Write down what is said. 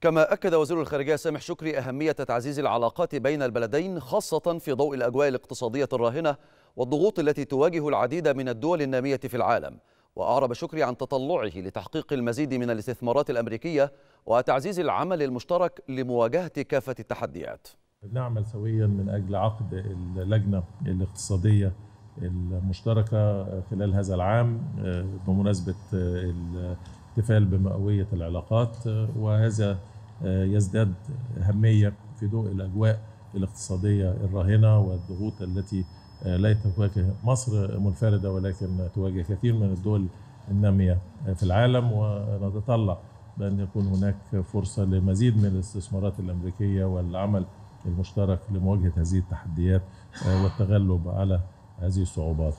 كما أكد وزير الخارجية سامح شكري أهمية تعزيز العلاقات بين البلدين خاصة في ضوء الأجواء الاقتصادية الراهنة والضغوط التي تواجه العديد من الدول النامية في العالم وأعرب شكري عن تطلعه لتحقيق المزيد من الاستثمارات الأمريكية وتعزيز العمل المشترك لمواجهة كافة التحديات نعمل سويا من أجل عقد اللجنة الاقتصادية المشتركة خلال هذا العام آه، بمناسبة آه، الاحتفال بمئوية العلاقات آه، وهذا آه، يزداد أهمية في ضوء الأجواء الاقتصادية الراهنة والضغوط التي آه، لا تواجه مصر منفردة ولكن تواجه كثير من الدول النامية في العالم ونتطلع بأن يكون هناك فرصة لمزيد من الاستثمارات الأمريكية والعمل المشترك لمواجهة هذه التحديات والتغلب على هذه الصعوبات